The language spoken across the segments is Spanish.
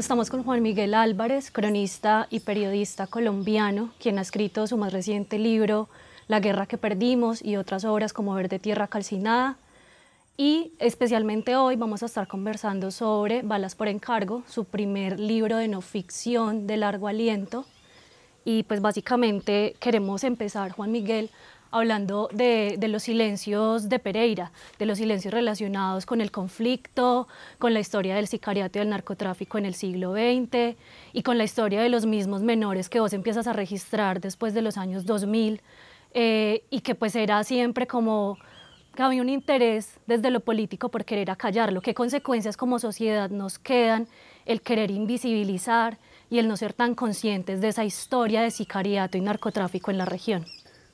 Estamos con Juan Miguel Álvarez, cronista y periodista colombiano, quien ha escrito su más reciente libro, La guerra que perdimos, y otras obras como Verde Tierra Calcinada. Y especialmente hoy vamos a estar conversando sobre Balas por Encargo, su primer libro de no ficción de largo aliento. Y pues básicamente queremos empezar, Juan Miguel, hablando de, los silencios de Pereira, de los silencios relacionados con el conflicto, con la historia del sicariato y del narcotráfico en el siglo XX y con la historia de los mismos menores que vos empiezas a registrar después de los años 2000 eh, y que pues era siempre como que había un interés desde lo político por querer acallarlo, qué consecuencias como sociedad nos quedan el querer invisibilizar y el no ser tan conscientes de esa historia de sicariato y narcotráfico en la región.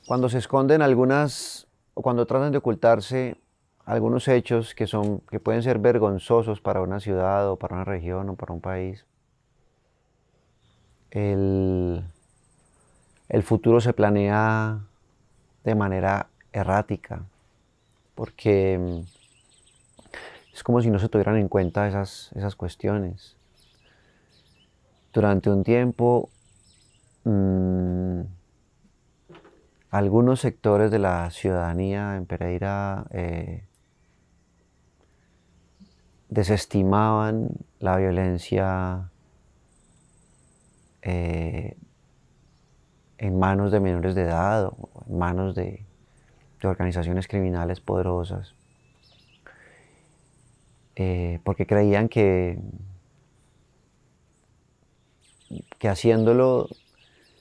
Cuando se esconden algunas, o cuando tratan de ocultarse algunos hechos que, son, que pueden ser vergonzosos para una ciudad o para una región o para un país, el, futuro se planea de manera errática, porque mm, es como si no se tuvieran en cuenta esas, esas cuestiones. Durante un tiempo mm, algunos sectores de la ciudadanía en Pereira eh, desestimaban la violencia eh, en manos de menores de edad o en manos de, organizaciones criminales poderosas, eh, porque creían que, que haciéndolo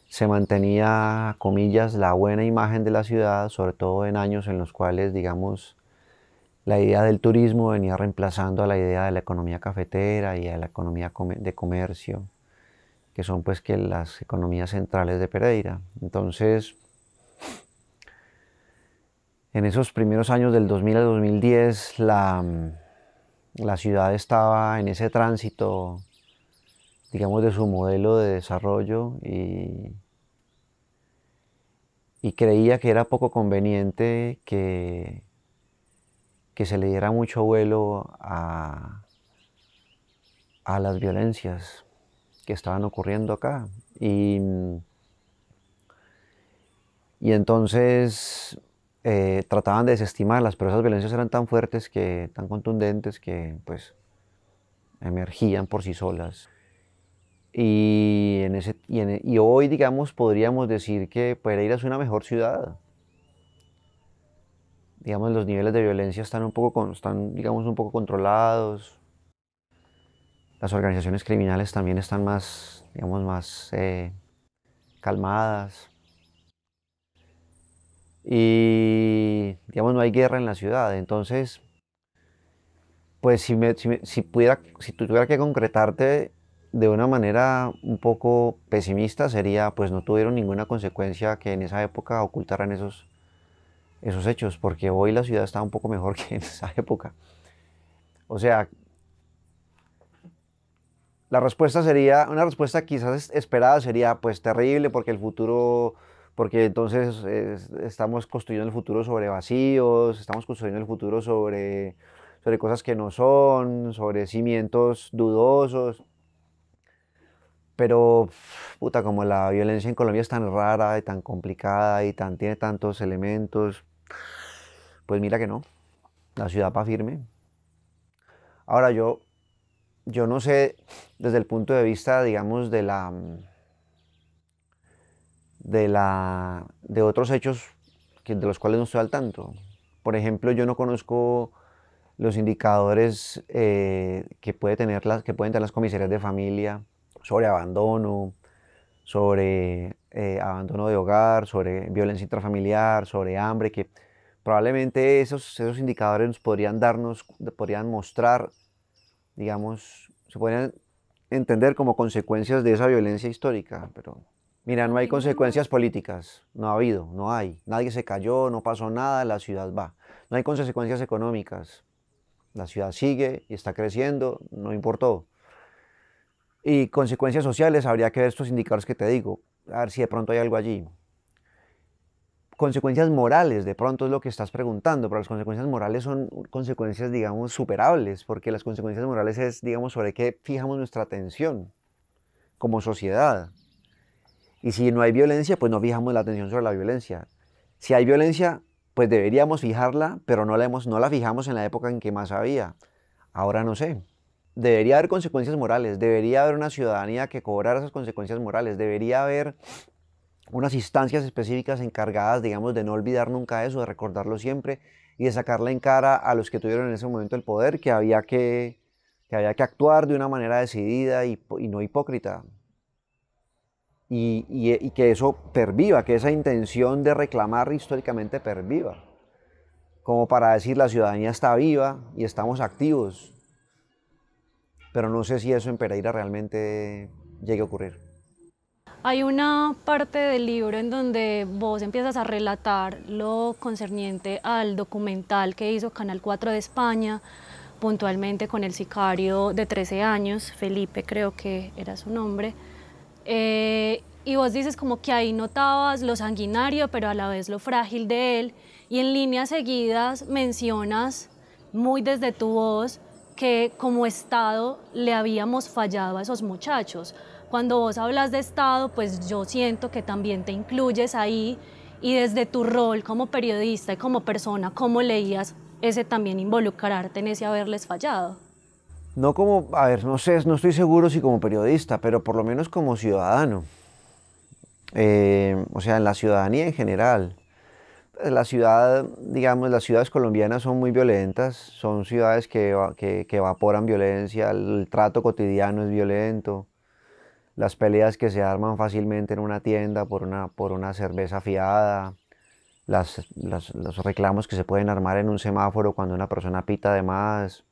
se mantenía, comillas, la buena imagen de la ciudad, sobre todo en años en los cuales, digamos, la idea del turismo venía reemplazando a la idea de la economía cafetera y a la economía de comercio, que son pues que las economías centrales de Pereira. Entonces, en esos primeros años del 2000 al 2010, la, la ciudad estaba en ese tránsito digamos, de su modelo de desarrollo y, creía que era poco conveniente que, que se le diera mucho vuelo a, las violencias que estaban ocurriendo acá. Y, entonces eh, trataban de desestimarlas, pero esas violencias eran tan fuertes, que, tan contundentes, que pues emergían por sí solas. Y, en ese, e, y, hoy, digamos, podríamos decir que Pereira es una mejor ciudad. Digamos, los niveles de violencia están un poco, están, digamos, un poco controlados. Las organizaciones criminales también están más, digamos, más eh, calmadas. Y, digamos, no hay guerra en la ciudad. Entonces, pues si, si, pudiera, si tuviera que concretarte de una manera un poco pesimista sería, pues no tuvieron ninguna consecuencia que en esa época ocultaran esos, esos hechos, porque hoy la ciudad está un poco mejor que en esa época. O sea, la respuesta sería, una respuesta quizás esperada sería, pues terrible, porque el futuro, porque entonces estamos construyendo el futuro sobre vacíos, estamos construyendo el futuro sobre sobre cosas que no son, sobre cimientos dudosos. Pero, puta, como la violencia en Colombia es tan rara y tan complicada y tan, tiene tantos elementos, pues mira que no. La ciudad va firme. Ahora yo, no sé desde el punto de vista, digamos, de la, de otros hechos de los cuales no estoy al tanto. Por ejemplo, yo no conozco los indicadores eh, que, puede tener las, que pueden tener las comisarías de familia sobre abandono, sobre eh, abandono de hogar, sobre violencia intrafamiliar, sobre hambre, que probablemente esos, indicadores nos podrían darnos, podrían mostrar, digamos, se podrían entender como consecuencias de esa violencia histórica, pero mira, no hay consecuencias políticas, no ha habido, no hay, nadie se cayó, no pasó nada, la ciudad va, no hay consecuencias económicas, la ciudad sigue y está creciendo, no importó, y consecuencias sociales, habría que ver estos indicadores que te digo, a ver si de pronto hay algo allí. Consecuencias morales, de pronto es lo que estás preguntando, pero las consecuencias morales son consecuencias, digamos, superables, porque las consecuencias morales es, digamos, sobre qué fijamos nuestra atención como sociedad. Y si no hay violencia, pues no fijamos la atención sobre la violencia. Si hay violencia, pues deberíamos fijarla, pero no la, hemos, no la fijamos en la época en que más había. Ahora no sé debería haber consecuencias morales, debería haber una ciudadanía que cobrara esas consecuencias morales, debería haber unas instancias específicas encargadas, digamos, de no olvidar nunca eso, de recordarlo siempre y de sacarle en cara a los que tuvieron en ese momento el poder que había que, que, había que actuar de una manera decidida y, no hipócrita. y, que eso perviva, que esa intención de reclamar históricamente perviva, como para decir la ciudadanía está viva y estamos activos, pero no sé si eso en Pereira realmente llegue a ocurrir. Hay una parte del libro en donde vos empiezas a relatar lo concerniente al documental que hizo Canal 4 de España, puntualmente con el sicario de 13 años, Felipe creo que era su nombre, eh, y vos dices como que ahí notabas lo sanguinario, pero a la vez lo frágil de él, y en líneas seguidas mencionas muy desde tu voz que como Estado le habíamos fallado a esos muchachos. Cuando vos hablas de Estado, pues yo siento que también te incluyes ahí y desde tu rol como periodista y como persona, cómo leías ese también involucrarte en ese haberles fallado. No como, a ver, no sé, no estoy seguro si como periodista, pero por lo menos como ciudadano. Eh, o sea, en la ciudadanía en general. Eh, la ciudad, digamos, las ciudades colombianas son muy violentas, son ciudades que, evaporan violencia, el trato cotidiano es violento, las peleas que se arman fácilmente en una tienda por una, por una cerveza fiada, los reclamos que se pueden armar en un semáforo cuando una persona pita de más.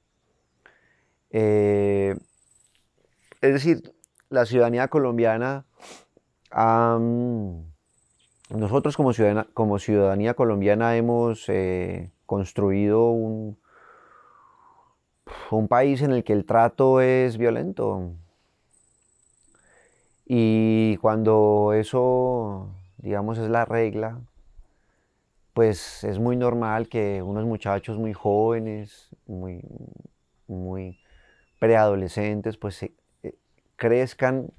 Eh, es decir, la ciudadanía colombiana nosotros como ciudadanía, colombiana hemos eh, construido un, país en el que el trato es violento. Y cuando eso, digamos, es la regla, pues es muy normal que unos muchachos muy jóvenes, muy, preadolescentes, pues eh, eh, crezcan,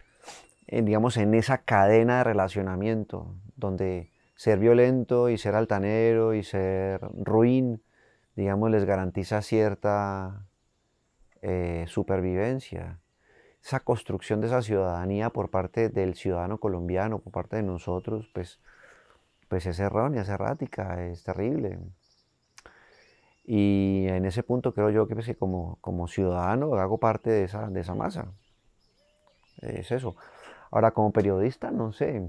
digamos, en esa cadena de relacionamiento donde ser violento y ser altanero y ser ruin, digamos, les garantiza cierta eh, supervivencia. Esa construcción de esa ciudadanía por parte del ciudadano colombiano, por parte de nosotros, pues, pues es errónea, es errática, es terrible. Y en ese punto creo yo que, pues, como, ciudadano hago parte de esa, de esa masa. Es eso. Ahora, como periodista, no sé,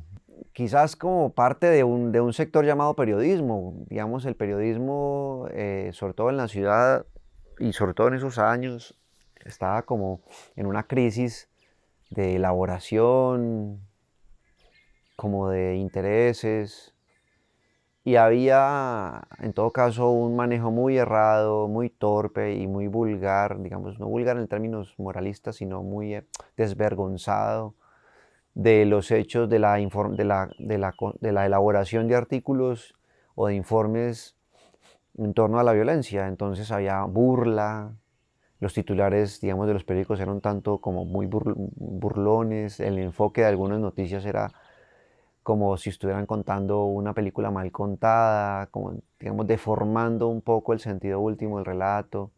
quizás como parte de un, de un, sector llamado periodismo. Digamos, el periodismo, eh, sobre todo en la ciudad y sobre todo en esos años, estaba como en una crisis de elaboración, como de intereses, y había en todo caso un manejo muy errado, muy torpe y muy vulgar, digamos, no vulgar en términos moralistas, sino muy eh, desvergonzado de los hechos de la, de de la, elaboración de artículos o de informes en torno a la violencia. Entonces había burla, los titulares, digamos, de los periódicos eran tanto como muy burlones, el enfoque de algunas noticias era como si estuvieran contando una película mal contada, como, digamos, deformando un poco el sentido último del relato.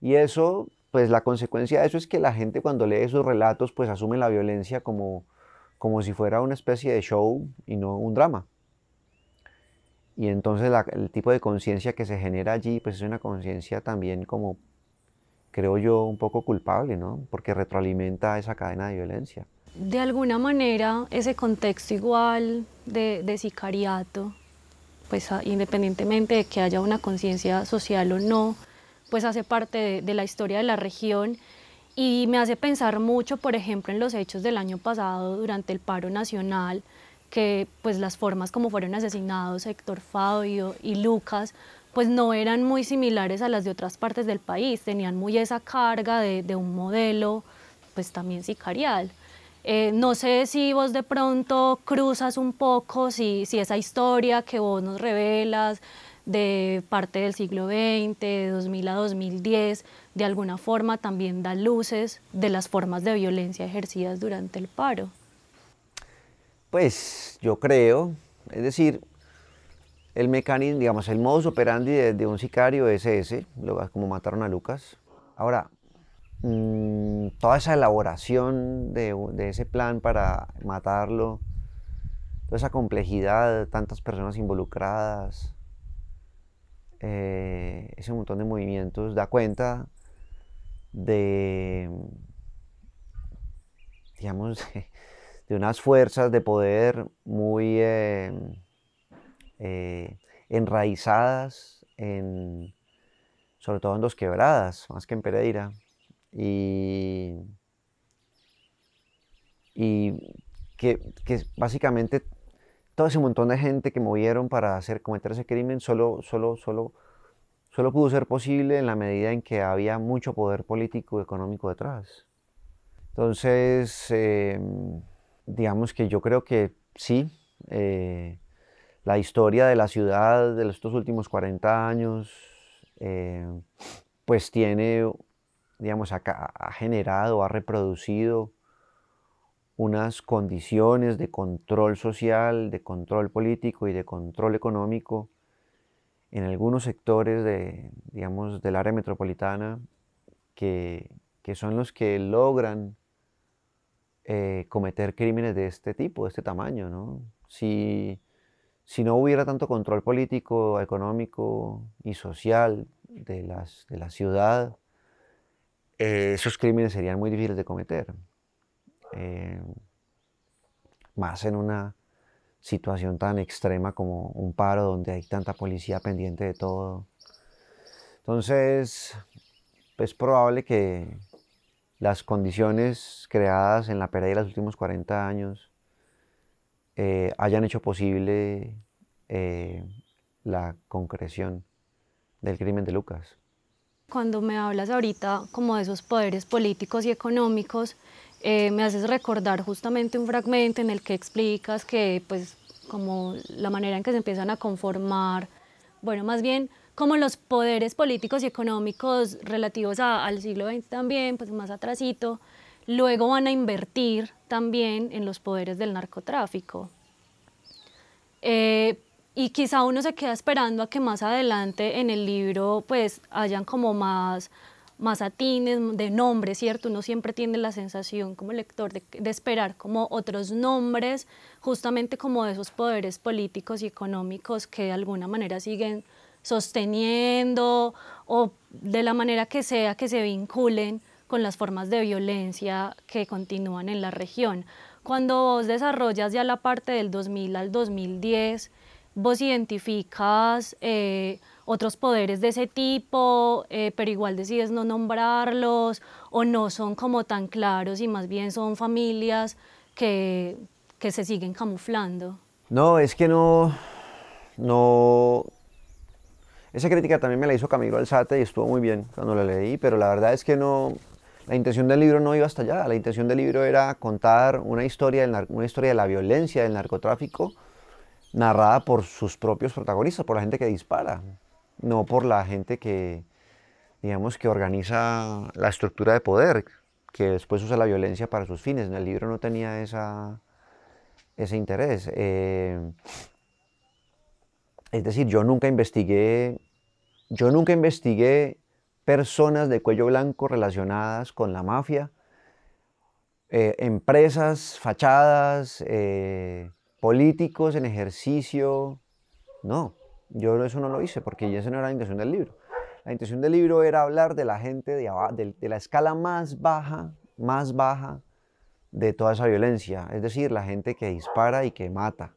Y eso, pues la consecuencia de eso es que la gente cuando lee esos relatos, pues asume la violencia como como si fuera una especie de show y no un drama. Y entonces el tipo de conciencia que se genera allí, pues es una conciencia también como, creo yo, un poco culpable, ¿no? Porque retroalimenta esa cadena de violencia. De alguna manera, ese contexto igual de, sicariato, pues independientemente de que haya una conciencia social o no, pues hace parte de la historia de la región y me hace pensar mucho, por ejemplo, en los hechos del año pasado durante el paro nacional, que pues las formas como fueron asesinados Héctor Fabio y Lucas, pues no eran muy similares a las de otras partes del país, tenían muy esa carga de, un modelo pues también sicarial. Eh, no sé si vos de pronto cruzas un poco, si, si esa historia que vos nos revelas de parte del siglo XX, de 2000 a 2010, de alguna forma también da luces de las formas de violencia ejercidas durante el paro. Pues yo creo, es decir, el mecanismo, digamos, el modus operandi de, un sicario es ese, como mataron a Lucas. Ahora, mm, toda esa elaboración de ese plan para matarlo, toda esa complejidad, tantas personas involucradas, eh, ese montón de movimientos da cuenta de, digamos, de, unas fuerzas de poder muy eh, eh, enraizadas sobre todo en Dos Quebradas, más que en Pereira. Y, que, que básicamente todo ese montón de gente que movieron para hacer, cometer ese crimen solo, solo, solo, solo pudo ser posible en la medida en que había mucho poder político y económico detrás. Entonces, em, digamos que yo creo que sí, eh, la historia de la ciudad de estos últimos 40 años, em, pues tiene, digamos, ha generado, ha reproducido unas condiciones de control social, de control político y de control económico en algunos sectores de, digamos, del área metropolitana que, son los que logran eh, cometer crímenes de este tipo, de este tamaño. Si, no hubiera tanto control político, económico y social de, la ciudad, eh, esos crímenes serían muy difíciles de cometer. Eh, más en una situación tan extrema como un paro donde hay tanta policía pendiente de todo. Entonces, es probable que las condiciones creadas en la pérdida de los últimos 40 años eh, hayan hecho posible eh, la concreción del crimen de Lucas. Cuando me hablas ahorita como de esos poderes políticos y económicos, eh, me haces recordar justamente un fragmento en el que explicas que, pues, como la manera en que se empiezan a conformar, bueno, más bien como los poderes políticos y económicos relativos al siglo XX también, pues más atrasito, luego van a invertir también en los poderes del narcotráfico. Eh, y quizá uno se queda esperando a que más adelante en el libro pues hayan como más mazatines, de nombres, ¿cierto? Uno siempre tiene la sensación como lector de, esperar como otros nombres, justamente como de esos poderes políticos y económicos que de alguna manera siguen sosteniendo o de la manera que sea que se vinculen con las formas de violencia que continúan en la región. Cuando desarrollas ya la parte del 2000 al 2010, vos identificas eh, otros poderes de ese tipo, eh, pero igual decides no nombrarlos o no son como tan claros y más bien son familias que, que se siguen camuflando. No, es que no, no... Esa crítica también me la hizo Camilo Alzate y estuvo muy bien cuando la leí, pero la verdad es que no... La intención del libro no iba hasta allá, la intención del libro era contar una historia, una historia de la violencia del narcotráfico, narrada por sus propios protagonistas, por la gente que dispara, no por la gente que, digamos, que organiza la estructura de poder, que después usa la violencia para sus fines. En el libro no tenía esa, ese interés. Eh, es decir, yo nunca investigué, yo nunca investigué personas de cuello blanco relacionadas con la mafia, eh, empresas, fachadas, eh, políticos en ejercicio. No, yo eso no lo hice porque esa no era la intención del libro. La intención del libro era hablar de la gente de, la escala más baja, más baja de toda esa violencia, es decir, la gente que dispara y que mata.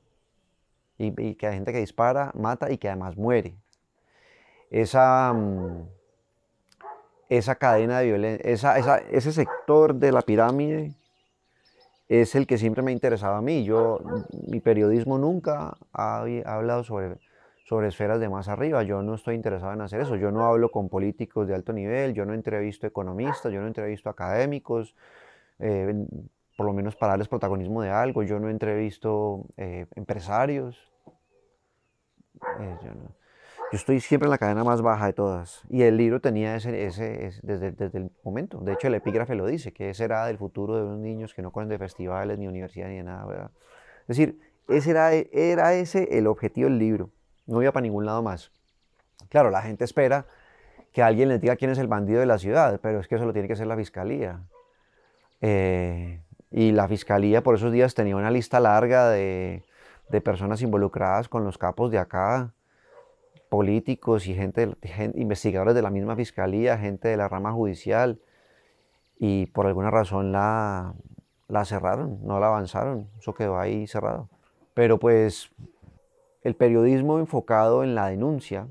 Y, que la gente que dispara, mata y que además muere. Esa, mm, esa cadena de violencia, ese sector de la pirámide es el que siempre me ha interesado a mí. Yo, mi periodismo nunca ha, hablado sobre, sobre esferas de más arriba. Yo no estoy interesado en hacer eso. Yo no hablo con políticos de alto nivel, yo no entrevisto economistas, yo no entrevisto académicos, eh, por lo menos para darles protagonismo de algo. Yo no entrevisto eh, empresarios. Eh, yo estoy siempre en la cadena más baja de todas. Y el libro tenía ese, desde, el momento. De hecho, el epígrafe lo dice, que ese era del futuro de unos niños que no corren de festivales, ni universidad, ni nada, ¿verdad? Es decir, ese era, era ese el objetivo del libro. No iba para ningún lado más. Claro, la gente espera que alguien les diga quién es el bandido de la ciudad, pero es que eso lo tiene que hacer la fiscalía. Eh, y la fiscalía por esos días tenía una lista larga de, de personas involucradas con los capos de acá, políticos y gente, investigadores de la misma fiscalía, gente de la rama judicial, y por alguna razón la, la cerraron, no la avanzaron, eso quedó ahí cerrado. Pero pues el periodismo enfocado en la denuncia,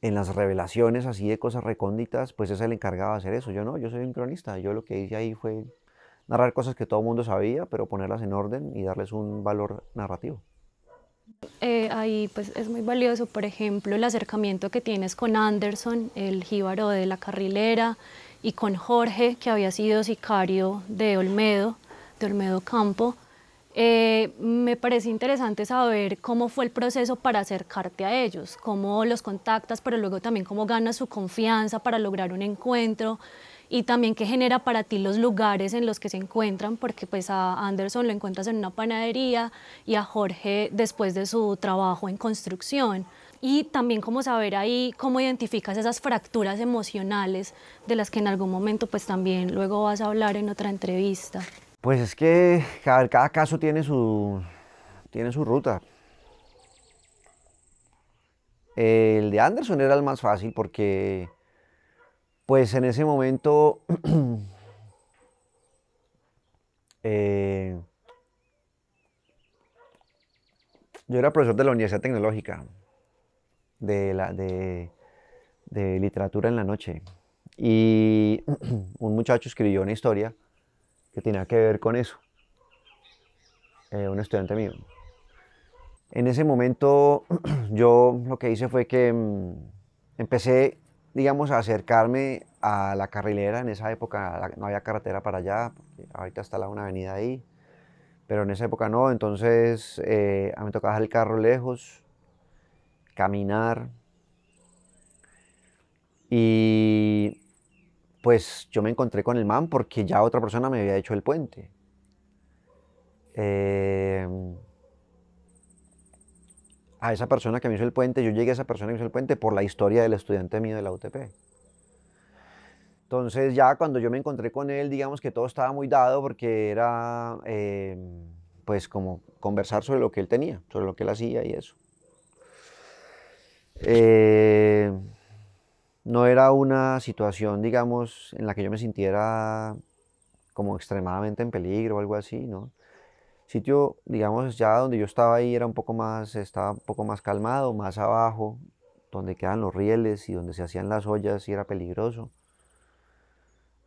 en las revelaciones así de cosas recónditas, pues es el encargado de hacer eso. Yo no, yo soy un cronista, yo lo que hice ahí fue narrar cosas que todo el mundo sabía, pero ponerlas en orden y darles un valor narrativo. Eh, ahí pues es muy valioso, por ejemplo, el acercamiento que tienes con Anderson, el jíbaro de la carrilera, y con Jorge, que había sido sicario de Olmedo, de Olmedo Campo. Eh, me parece interesante saber cómo fue el proceso para acercarte a ellos, cómo los contactas, pero luego también cómo ganas su confianza para lograr un encuentro y también qué genera para ti los lugares en los que se encuentran, porque pues a Anderson lo encuentras en una panadería y a Jorge después de su trabajo en construcción. Y también cómo saber ahí cómo identificas esas fracturas emocionales de las que en algún momento pues también luego vas a hablar en otra entrevista. Pues es que cada, cada caso tiene su, tiene su ruta. El de Anderson era el más fácil porque pues en ese momento eh, yo era profesor de la Universidad Tecnológica de, la, de, literatura en la noche y un muchacho escribió una historia que tenía que ver con eso, eh, un estudiante mío. En ese momento yo lo que hice fue que mm, empecé digamos, acercarme a la carrilera. En esa época no había carretera para allá, ahorita está la una avenida ahí, pero en esa época no. Entonces eh, me tocaba dejar el carro lejos, caminar. Y pues yo me encontré con el man porque ya otra persona me había hecho el puente. Eh, a esa persona que me hizo el puente, yo llegué a esa persona que me hizo el puente por la historia del estudiante mío de la UTP. Entonces ya cuando yo me encontré con él, digamos que todo estaba muy dado porque era em, pues como conversar sobre lo que él tenía, sobre lo que él hacía y eso. Eh, no era una situación, digamos, en la que yo me sintiera como extremadamente en peligro o algo así, ¿no? sitio, digamos, ya donde yo estaba ahí era un poco más, estaba un poco más calmado, más abajo, donde quedan los rieles y donde se hacían las ollas y era peligroso.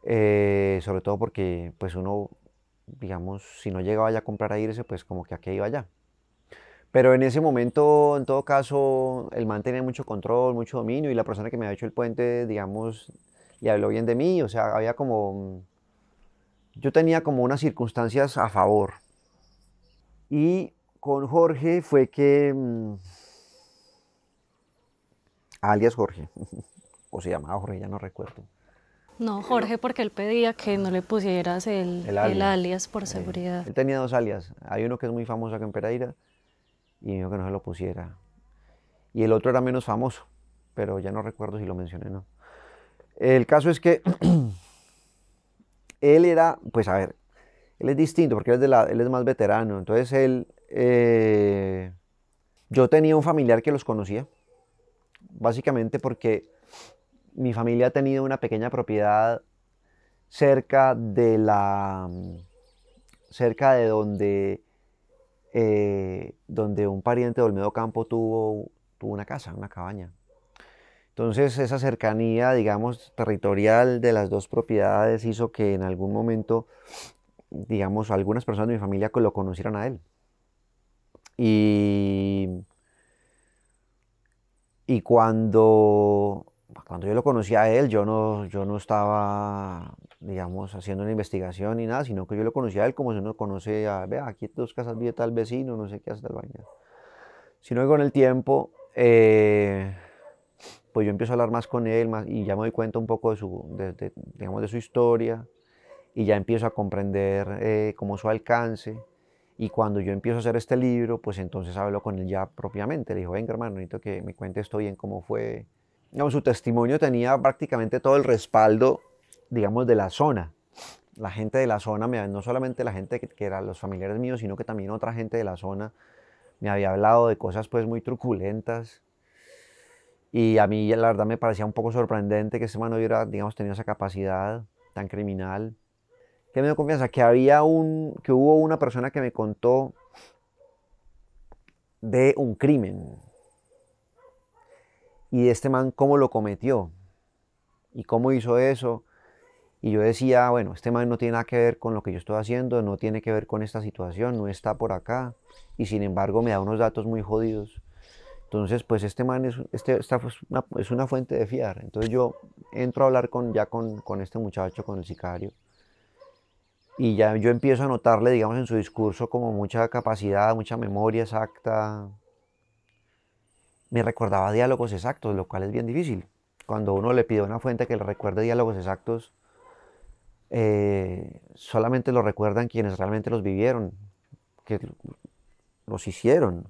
Eh, sobre todo porque, pues uno, digamos, si no llegaba ya a comprar a irse, pues como que aquí iba ya. Pero en ese momento, en todo caso, el man tenía mucho control, mucho dominio y la persona que me había hecho el puente, digamos, y habló bien de mí. O sea, había como... Yo tenía como unas circunstancias a favor, y con Jorge fue que, mm, alias Jorge, o se llamaba Jorge, ya no recuerdo. No, Jorge, porque él pedía que no le pusieras el, el, alias. por eh, seguridad. él tenía dos alias. Hay uno que es muy famoso acá en Pereira y dijo que no se lo pusiera. Y el otro era menos famoso, pero ya no recuerdo si lo mencioné o no. El caso es que él era, pues a ver, él es distinto porque él es, él es más veterano. Entonces él... Eh, yo tenía un familiar que los conocía, básicamente porque mi familia ha tenido una pequeña propiedad cerca de la... cerca de donde... Eh, donde un pariente de Olmedo Campo tuvo, tuvo una casa, una cabaña. Entonces esa cercanía, digamos, territorial de las dos propiedades hizo que en algún momento digamos, algunas personas de mi familia lo conocieran a él. Y, y cuando, cuando yo lo conocí a él, yo no, yo no estaba, digamos, haciendo una investigación ni nada, sino que yo lo conocí a él como si uno conoce a, vea, aquí en dos casas vive tal vecino, no sé qué hasta el baño. Sino que con el tiempo, eh, pues yo empiezo a hablar más con él más, y ya me doy cuenta un poco de su, digamos, de su historia y ya empiezo a comprender cómo eh, como su alcance. Y cuando yo empiezo a hacer este libro, pues entonces hablo con él ya propiamente. Le dijo, venga hermano, necesito que me cuente esto bien, cómo fue. su testimonio tenía prácticamente todo el respaldo, digamos, de la zona. La gente de la zona, no solamente la gente que, eran los familiares míos, sino que también otra gente de la zona me había hablado de cosas pues muy truculentas. Y a mí la verdad me parecía un poco sorprendente que ese hermano hubiera, digamos, tenido esa capacidad tan criminal que me confianza, que había un, que hubo una persona que me contó de un crimen y de este man cómo lo cometió y cómo hizo eso. Y yo decía, bueno, este man no tiene nada que ver con lo que yo estoy haciendo, no tiene que ver con esta situación, no está por acá. Y sin embargo me da unos datos muy jodidos. Entonces, pues este man es, este, una, es una fuente de fiar. Entonces yo entro a hablar con, ya con, con este muchacho, con el sicario y ya yo empiezo a notarle, digamos, en su discurso como mucha capacidad, mucha memoria exacta. Me recordaba diálogos exactos, lo cual es bien difícil. Cuando uno le pide a una fuente que le recuerde diálogos exactos, eh, solamente lo recuerdan quienes realmente los vivieron, que los hicieron.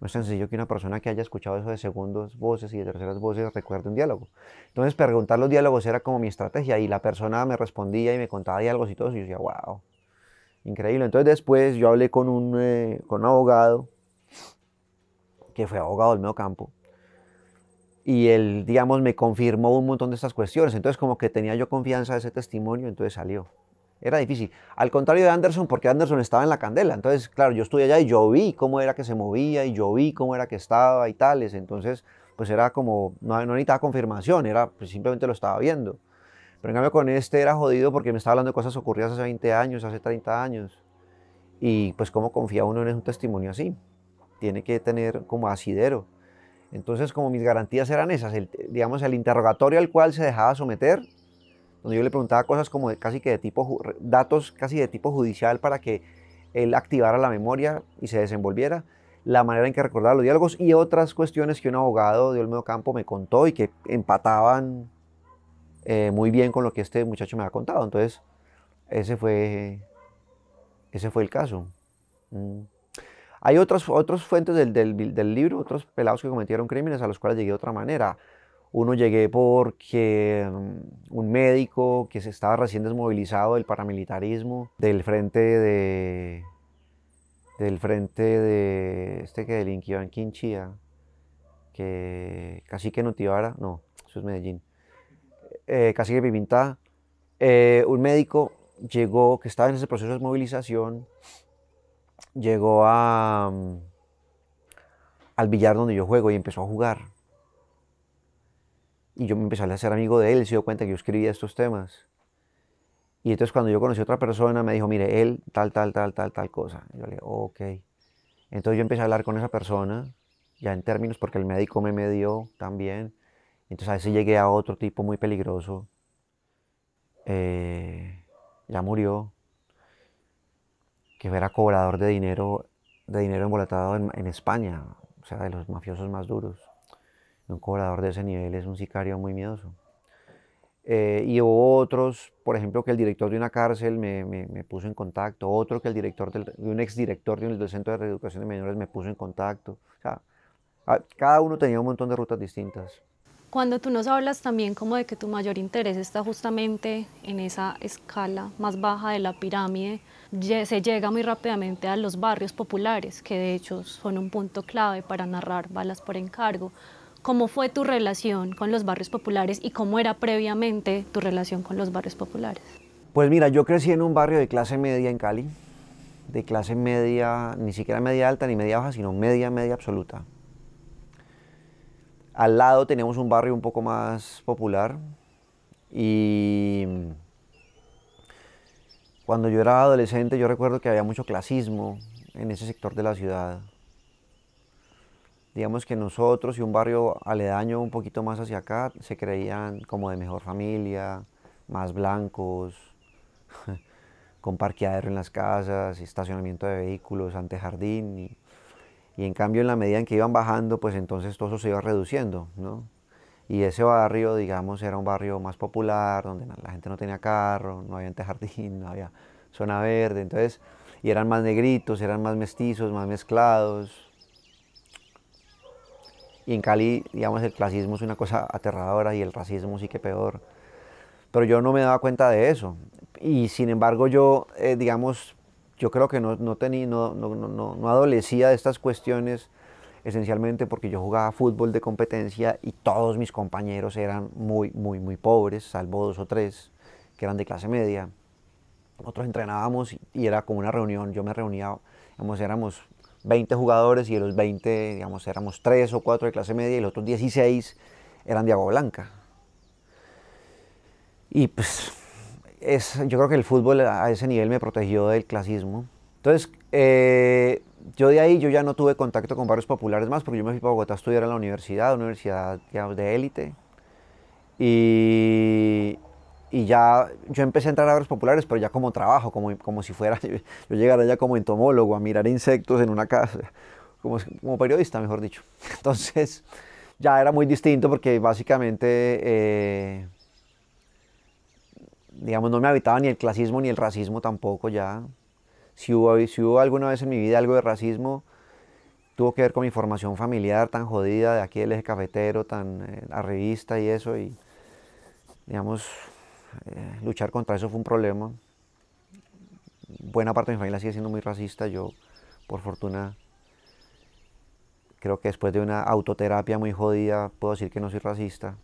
No es tan sencillo que una persona que haya escuchado eso de segundos voces y de terceras voces recuerde un diálogo. Entonces, preguntar los diálogos era como mi estrategia y la persona me respondía y me contaba diálogos y todo, y yo decía, wow, increíble. Entonces, después yo hablé con un, eh, con un abogado que fue abogado del medio campo y él, digamos, me confirmó un montón de estas cuestiones. Entonces, como que tenía yo confianza de ese testimonio, entonces salió. Era difícil. Al contrario de Anderson, porque Anderson estaba en la candela. Entonces, claro, yo estuve allá y yo vi cómo era que se movía y yo vi cómo era que estaba y tales. Entonces, pues era como, no, necesitaba confirmación, era pues simplemente lo estaba viendo. Pero en cambio con este era jodido porque me estaba hablando de cosas ocurridas hace 20 años, hace 30 años. Y pues cómo confía uno en un testimonio así. Tiene que tener como asidero. Entonces, como mis garantías eran esas, digamos, el interrogatorio al cual se dejaba someter donde yo le preguntaba cosas como de, casi que de tipo, datos casi de tipo judicial para que él activara la memoria y se desenvolviera, la manera en que recordaba los diálogos y otras cuestiones que un abogado de Olmedo Campo me contó y que empataban eh, muy bien con lo que este muchacho me ha contado. Entonces, ese fue, ese fue el caso. Mm. Hay otras, otras fuentes del, del, del libro, otros pelados que cometieron crímenes a los cuales llegué de otra manera. Uno llegué porque mm, un médico que se estaba recién desmovilizado del paramilitarismo, del frente de... del frente de... este que delinquió en Quinchía, que casi que no, eso es Medellín, eh, casi que Pimintá eh, un médico llegó, que estaba en ese proceso de desmovilización, llegó a, mm, al billar donde yo juego y empezó a jugar. Y yo me empecé a hacer amigo de él, se dio cuenta que yo escribía estos temas. Y entonces cuando yo conocí a otra persona me dijo, mire, él tal, tal, tal, tal, tal cosa. yo le dije, ok. Entonces yo empecé a hablar con esa persona, ya en términos, porque el médico me medió también. Entonces a veces llegué a otro tipo muy peligroso. Eh, ya murió, que era cobrador de dinero, de dinero embolatado en España, o sea, de los mafiosos más duros. Un cobrador de ese nivel es un sicario muy miedoso. Eh, y hubo otros, por ejemplo, que el director de una cárcel me, me, puso en contacto, otro que el director del, un exdirector de un, del Centro de Reeducación de Menores me puso en contacto. O sea, cada uno tenía un montón de rutas distintas. Cuando tú nos hablas también como de que tu mayor interés está justamente en esa escala más baja de la pirámide, se llega muy rápidamente a los barrios populares, que de hecho son un punto clave para narrar balas por encargo cómo fue tu relación con los barrios populares y cómo era previamente tu relación con los barrios populares. Pues mira, yo crecí en un barrio de clase media en Cali, de clase media, ni siquiera media alta ni media baja, sino media, media absoluta. Al lado tenemos un barrio un poco más popular y cuando yo era adolescente yo recuerdo que había mucho clasismo en ese sector de la ciudad digamos que nosotros y un barrio aledaño un poquito más hacia acá se creían como de mejor familia, más blancos, con parqueadero en las casas, estacionamiento de vehículos, antejardín. Y, y en cambio en la medida en que iban bajando, pues entonces todo eso se iba reduciendo, ¿no? Y ese barrio, digamos, era un barrio más popular, donde la gente no tenía carro, no había antejardín, no había zona verde, entonces, y eran más negritos, eran más mestizos, más mezclados, y en Cali, digamos, el clasismo es una cosa aterradora y el racismo sí que peor. Pero yo no me daba cuenta de eso. Y sin embargo, yo, eh, digamos, yo creo que no, no, tenía, no, adolecía de estas cuestiones esencialmente porque yo jugaba fútbol de competencia y todos mis compañeros eran muy, muy, muy pobres, salvo dos o tres que eran de clase media. Nosotros entrenábamos y, era como una reunión, yo me reunía, éramos 20 jugadores y de los 20, digamos, éramos 3 o 4 de clase media y los otros 16 eran de agua blanca. Y pues es, yo creo que el fútbol a ese nivel me protegió del clasismo. Entonces, eh, yo de ahí yo ya no tuve contacto con barrios populares más porque yo me fui para Bogotá a estudiar en la universidad, una universidad digamos, de élite. Y, y ya yo empecé a entrar a obras populares, pero ya como trabajo, como, si fuera, yo, llegara ya como entomólogo a mirar insectos en una casa, como, periodista, mejor dicho. Entonces ya era muy distinto porque básicamente, eh, digamos, no me habitaba ni el clasismo ni el racismo tampoco ya. Si hubo, si alguna vez en mi vida algo de racismo, tuvo que ver con mi formación familiar tan jodida de aquí del eje cafetero, tan eh, revista y eso, y digamos, eh, luchar contra eso fue un problema. Buena parte de mi familia sigue siendo muy racista. Yo, por fortuna, creo que después de una autoterapia muy jodida, puedo decir que no soy racista.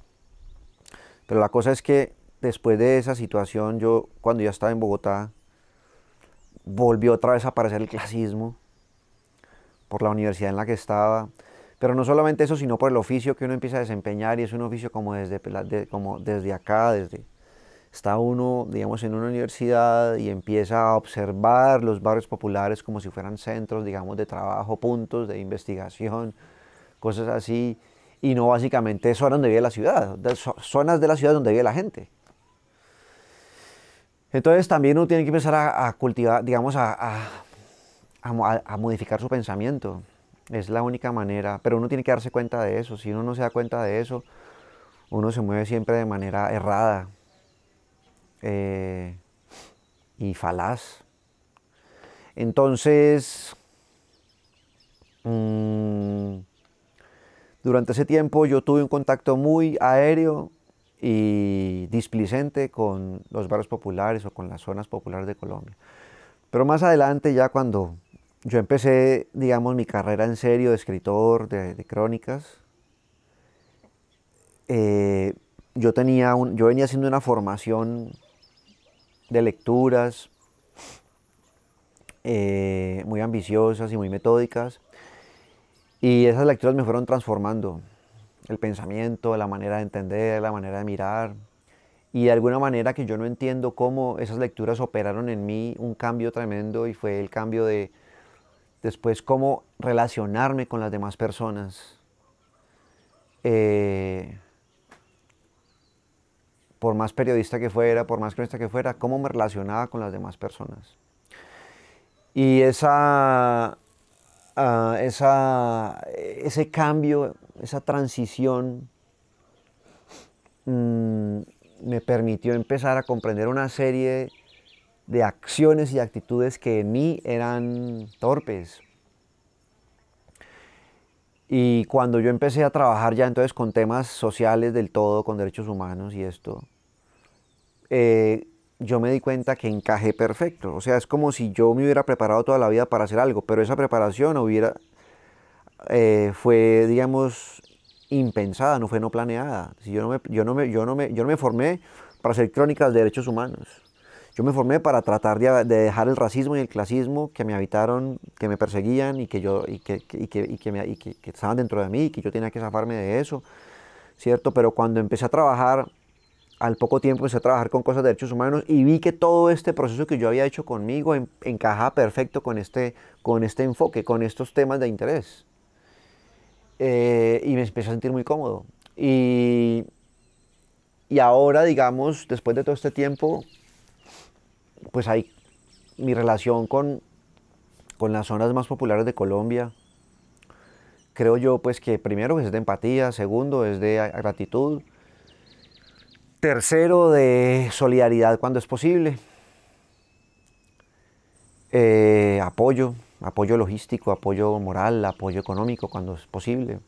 Pero la cosa es que después de esa situación, yo cuando ya estaba en Bogotá, volvió otra vez a aparecer el clasismo por la universidad en la que estaba. Pero no solamente eso, sino por el oficio que uno empieza a desempeñar y es un oficio como desde, como desde acá, desde, está uno, digamos, en una universidad y empieza a observar los barrios populares como si fueran centros, digamos, de trabajo, puntos de investigación, cosas así, y no básicamente zonas donde vive la ciudad, zonas de la ciudad donde vive la gente. Entonces también uno tiene que empezar a, cultivar, digamos, a modificar su pensamiento. Es la única manera, pero uno tiene que darse cuenta de eso. Si uno no se da cuenta de eso, uno se mueve siempre de manera errada. Eh, y falaz. Entonces, mm, durante ese tiempo yo tuve un contacto muy aéreo y displicente con los barrios populares o con las zonas populares de Colombia. Pero más adelante, ya cuando yo empecé, digamos, mi carrera en serio de escritor, de, crónicas, eh, yo, tenía yo venía haciendo una formación de lecturas eh, muy ambiciosas y muy metódicas. Y esas lecturas me fueron transformando el pensamiento, la manera de entender, la manera de mirar. Y de alguna manera que yo no entiendo cómo esas lecturas operaron en mí un cambio tremendo y fue el cambio de después cómo relacionarme con las demás personas. Eh, por más periodista que fuera, por más cronista que fuera, cómo me relacionaba con las demás personas. Y esa, ah, esa, ese cambio, esa transición mm, me permitió empezar a comprender una serie de acciones y actitudes que en mí eran torpes. Y cuando yo empecé a trabajar ya entonces con temas sociales del todo, con derechos humanos y esto, eh, yo me di cuenta que encajé perfecto. O sea, es como si yo me hubiera preparado toda la vida para hacer algo, pero esa preparación hubiera, eh, fue, digamos, impensada, no fue no planeada. Si yo, no me, yo, no yo, no me, yo me formé para hacer crónicas de derechos humanos. Yo me formé para tratar de, dejar el racismo y el clasismo que me habitaron, que me perseguían y que, yo, y que, estaban dentro de mí, que yo tenía que zafarme de eso, ¿cierto? Pero cuando empecé a trabajar al poco tiempo empecé a trabajar con cosas de derechos humanos y vi que todo este proceso que yo había hecho conmigo encajaba perfecto con este, con este enfoque, con estos temas de interés. Eh, y me empecé a sentir muy cómodo. Y, y ahora, digamos, después de todo este tiempo, pues hay mi relación con, con las zonas más populares de Colombia. Creo yo, pues que primero es de empatía, segundo es de gratitud Tercero, de solidaridad cuando es posible. Eh, apoyo, apoyo logístico, apoyo moral, apoyo económico cuando es posible.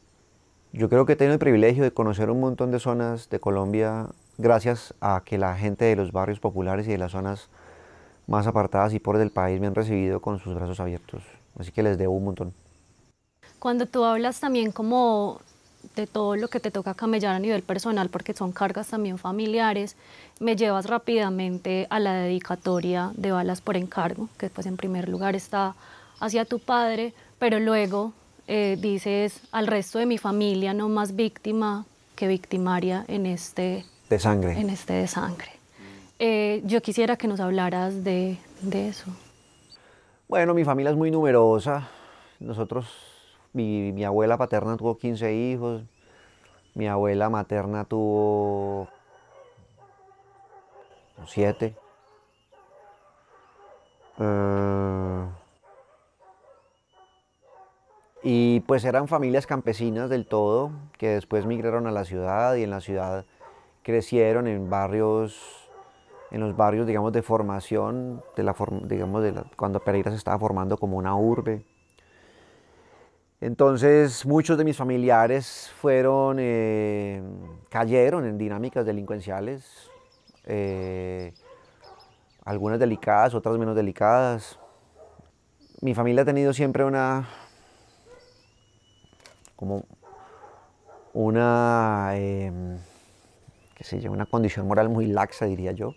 Yo creo que tengo el privilegio de conocer un montón de zonas de Colombia gracias a que la gente de los barrios populares y de las zonas más apartadas y por del país me han recibido con sus brazos abiertos. Así que les debo un montón. Cuando tú hablas también como de todo lo que te toca camellar a nivel personal, porque son cargas también familiares, me llevas rápidamente a la dedicatoria de balas por encargo, que después pues en primer lugar está hacia tu padre, pero luego eh, dices al resto de mi familia, no más víctima que victimaria en este de sangre. En este de sangre. Eh, yo quisiera que nos hablaras de eso. Bueno, mi familia es muy numerosa. Nosotros mi, abuela paterna tuvo 15 hijos, mi abuela materna tuvo 7. Eh, y pues eran familias campesinas del todo, que después migraron a la ciudad y en la ciudad crecieron en barrios, en los barrios, digamos, de formación, de la digamos, de la, cuando Pereira se estaba formando como una urbe. Entonces muchos de mis familiares fueron, eh, cayeron en dinámicas delincuenciales, eh, algunas delicadas, otras menos delicadas. Mi familia ha tenido siempre una, una, em, qué una condición moral muy laxa diría yo.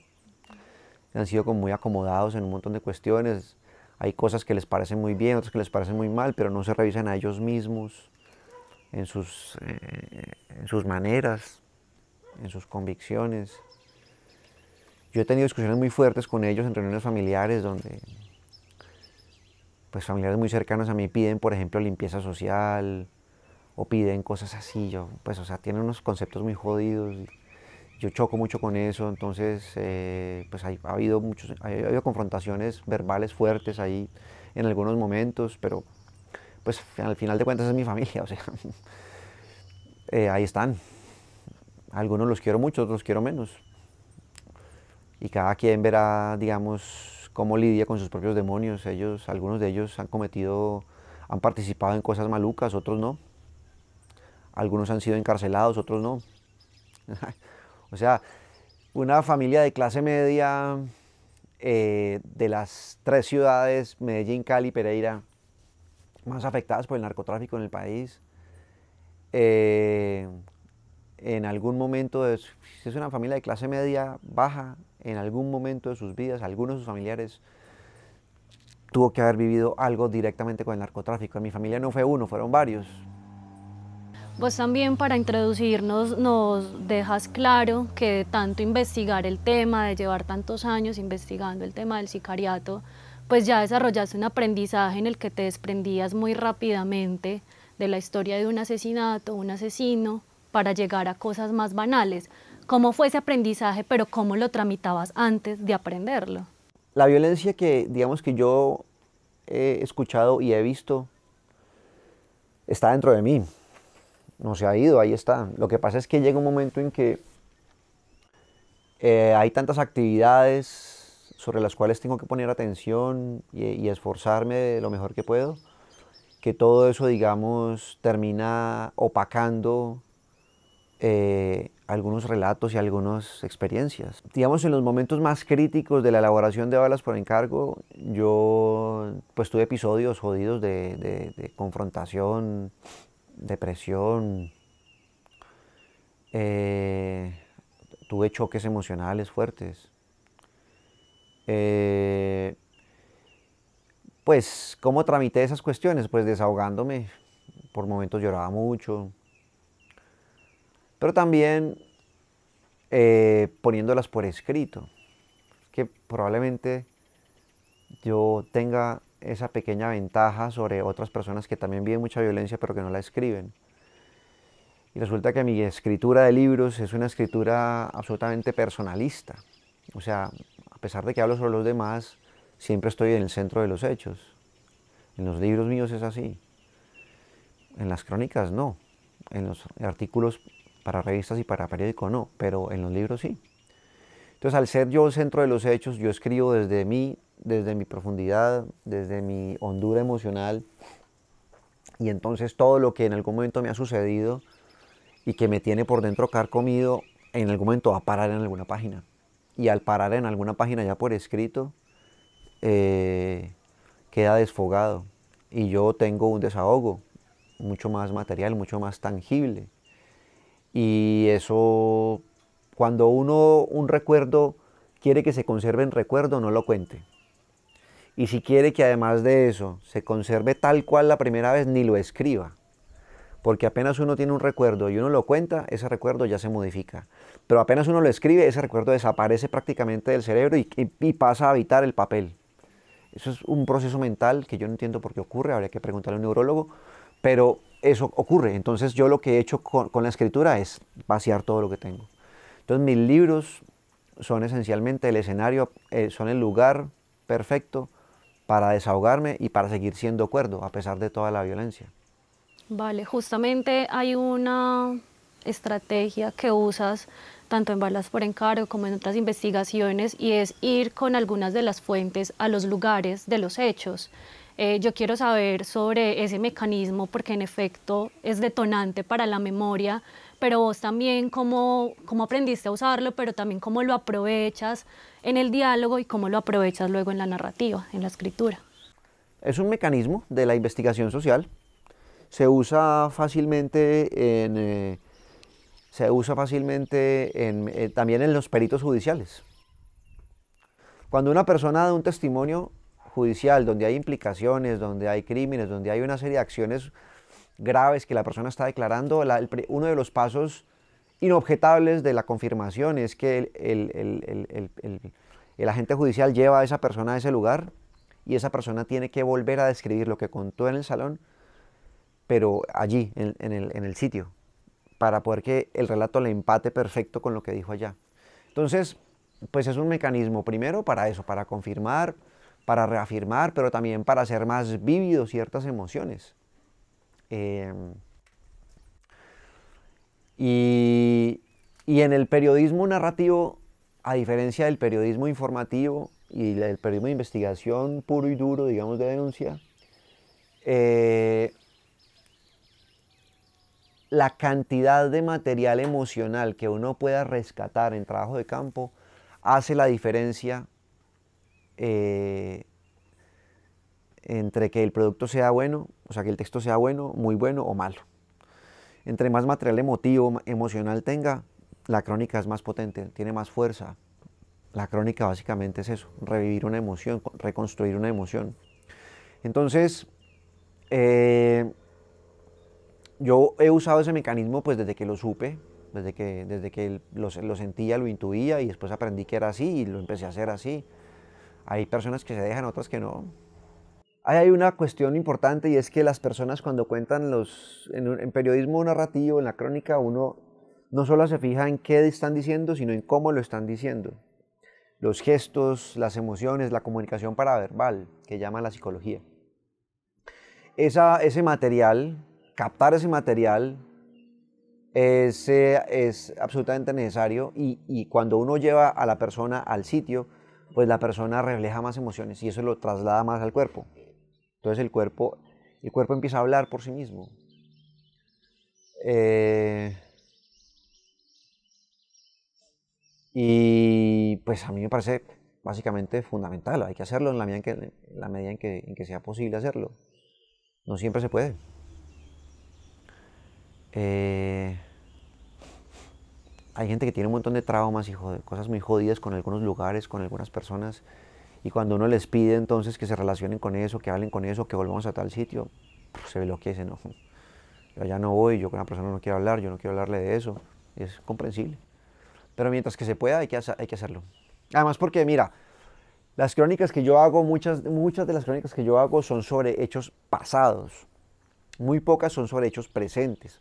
Han sido como muy acomodados en un montón de cuestiones hay cosas que les parecen muy bien, otras que les parecen muy mal, pero no se revisan a ellos mismos, en sus, eh, en sus maneras, en sus convicciones. Yo he tenido discusiones muy fuertes con ellos en reuniones familiares donde pues familiares muy cercanos a mí piden, por ejemplo, limpieza social o piden cosas así. Yo, pues, o sea, tienen unos conceptos muy jodidos. Y, yo choco mucho con eso, entonces eh, pues ha habido muchos, ha habido confrontaciones verbales fuertes ahí en algunos momentos, pero pues al final de cuentas es mi familia, o sea, eh, ahí están. Algunos los quiero mucho, otros los quiero menos. Y cada quien verá, digamos, cómo lidia con sus propios demonios. Ellos, algunos de ellos han cometido, han participado en cosas malucas, otros no. Algunos han sido encarcelados, otros no. O sea, una familia de clase media eh, de las tres ciudades, Medellín, Cali, Pereira, más afectadas por el narcotráfico en el país, eh, en algún momento, si es una familia de clase media baja, en algún momento de sus vidas, algunos de sus familiares tuvo que haber vivido algo directamente con el narcotráfico. En mi familia no fue uno, fueron varios. Pues también para introducirnos nos dejas claro que tanto investigar el tema, de llevar tantos años investigando el tema del sicariato, pues ya desarrollaste un aprendizaje en el que te desprendías muy rápidamente de la historia de un asesinato, un asesino, para llegar a cosas más banales. ¿Cómo fue ese aprendizaje, pero cómo lo tramitabas antes de aprenderlo? La violencia que, digamos, que yo he escuchado y he visto está dentro de mí no se ha ido, ahí está. Lo que pasa es que llega un momento en que eh, hay tantas actividades sobre las cuales tengo que poner atención y, esforzarme lo mejor que puedo, que todo eso, digamos, termina opacando eh, algunos relatos y algunas experiencias. Digamos, en los momentos más críticos de la elaboración de balas por encargo, yo pues tuve episodios jodidos de, de confrontación depresión, eh, tuve choques emocionales fuertes. Eh, pues, ¿cómo tramité esas cuestiones? Pues desahogándome. Por momentos lloraba mucho. Pero también eh, poniéndolas por escrito. Que probablemente yo tenga esa pequeña ventaja sobre otras personas que también viven mucha violencia pero que no la escriben. Y resulta que mi escritura de libros es una escritura absolutamente personalista. O sea, a pesar de que hablo sobre los demás, siempre estoy en el centro de los hechos. En los libros míos es así. En las crónicas no. En los artículos para revistas y para periódico no, pero en los libros sí. Entonces, al ser yo el centro de los hechos, yo escribo desde mí desde mi profundidad, desde mi hondura emocional. Y entonces todo lo que en algún momento me ha sucedido y que me tiene por dentro carcomido, en algún momento va a parar en alguna página. Y al parar en alguna página ya por escrito, eh, queda desfogado. Y yo tengo un desahogo mucho más material, mucho más tangible. Y eso, cuando uno, un recuerdo quiere que se conserve en recuerdo, no lo cuente. Y si quiere que además de eso se conserve tal cual la primera vez, ni lo escriba. Porque apenas uno tiene un recuerdo y uno lo cuenta, ese recuerdo ya se modifica. Pero apenas uno lo escribe, ese recuerdo desaparece prácticamente del cerebro y, pasa a habitar el papel. Eso es un proceso mental que yo no entiendo por qué ocurre, habría que preguntarle a un neurólogo, pero eso ocurre. Entonces yo lo que he hecho con, la escritura es vaciar todo lo que tengo. Entonces mis libros son esencialmente el escenario, eh, son el lugar perfecto para desahogarme y para seguir siendo cuerdo a pesar de toda la violencia. Vale, justamente hay una estrategia que usas tanto en balas por encargo como en otras investigaciones y es ir con algunas de las fuentes a los lugares de los hechos. Eh, yo quiero saber sobre ese mecanismo porque en efecto es detonante para la memoria pero vos también cómo, aprendiste a usarlo, pero también cómo lo aprovechas en el diálogo y cómo lo aprovechas luego en la narrativa, en la escritura. Es un mecanismo de la investigación social. Se usa fácilmente eh, se usa fácilmente eh, también en los peritos judiciales. Cuando una persona da un testimonio judicial donde hay implicaciones, donde hay crímenes, donde hay una serie de acciones graves que la persona está declarando, uno de los pasos inobjetables de la confirmación es que el, agente judicial lleva a esa persona a ese lugar y esa persona tiene que volver a describir lo que contó en el salón, pero allí, en, el, en el sitio, para poder que el relato le empate perfecto con lo que dijo allá. Entonces, pues es un mecanismo primero para eso, para confirmar, para reafirmar, pero también para hacer más vívidos ciertas emociones. Em, y, en el periodismo narrativo, a diferencia del periodismo informativo y del periodismo de investigación puro y duro, digamos, de denuncia, eh, la cantidad de material emocional que uno pueda rescatar en trabajo de campo hace la diferencia eh, entre que el producto sea bueno o sea, que el texto sea bueno, muy bueno o malo. Entre más material emotivo, emocional tenga, la crónica es más potente, tiene más fuerza. La crónica básicamente es eso, revivir una emoción, reconstruir una emoción. Entonces, eh, yo he usado ese mecanismo pues desde que lo supe, desde que, desde que lo, sentía, lo intuía y después aprendí que era así y lo empecé a hacer así. Hay personas que se dejan, otras que no. Ahí hay una cuestión importante y es que las personas cuando cuentan los, en, periodismo narrativo, en la crónica, uno no solo se fija en qué están diciendo, sino en cómo lo están diciendo. Los gestos, las emociones, la comunicación paraverbal, que llama la psicología. ese material, captar ese material, es, es absolutamente necesario y, y cuando uno lleva a la persona al sitio, pues la persona refleja más emociones y eso lo traslada más al cuerpo. Entonces el cuerpo, el cuerpo empieza a hablar por sí mismo. Eh, y pues a mí me parece básicamente fundamental, hay que hacerlo en la medida en que, sea posible hacerlo. No siempre se puede. Eh, hay gente que tiene un montón de traumas y cosas muy jodidas con algunos lugares, con algunas personas. Y cuando uno les pide entonces que se relacionen con eso, que hablen con eso, que volvamos a tal sitio, pues, se bloquea no. Yo ya no voy, yo con la persona no quiero hablar, yo no quiero hablarle de eso. Es comprensible. Pero mientras que se pueda, hay que, hay que hacerlo. Además, porque mira, las crónicas que yo hago, muchas, muchas de las crónicas que yo hago son sobre hechos pasados. Muy pocas son sobre hechos presentes.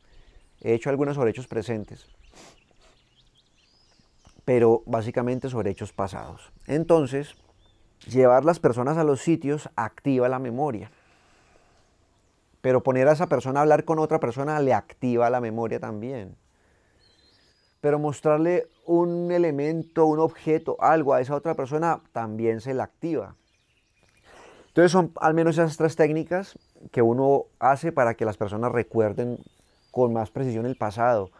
He hecho algunas sobre hechos presentes. Pero básicamente sobre hechos pasados. Entonces, llevar las personas a los sitios activa la memoria. Pero poner a esa persona a hablar con otra persona le activa la memoria también. Pero mostrarle un elemento, un objeto, algo a esa otra persona también se la activa. Entonces son al menos esas tres técnicas que uno hace para que las personas recuerden con más precisión el pasado.